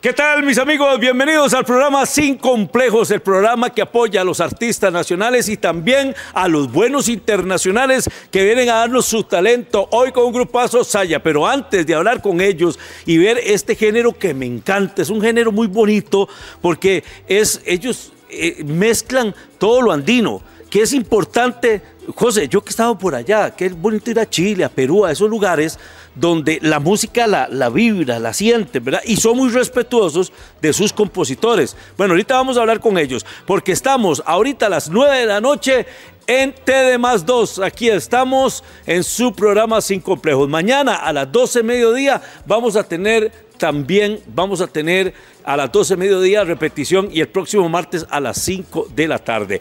¿Qué tal mis amigos? Bienvenidos al programa Sin Complejos, el programa que apoya a los artistas nacionales y también a los buenos internacionales que vienen a darnos su talento hoy con un grupazo Saya. Pero antes de hablar con ellos y ver este género que me encanta, es un género muy bonito porque es, ellos eh, mezclan todo lo andino que es importante, José, yo que he estado por allá, que es bonito ir a Chile, a Perú, a esos lugares donde la música la, la vibra, la siente, ¿verdad? Y son muy respetuosos de sus compositores. Bueno, ahorita vamos a hablar con ellos, porque estamos ahorita a las 9 de la noche en TD más 2. Aquí estamos en su programa Sin Complejos. Mañana a las 12 mediodía vamos a tener también vamos a tener a las 12 mediodía repetición y el próximo martes a las 5 de la tarde.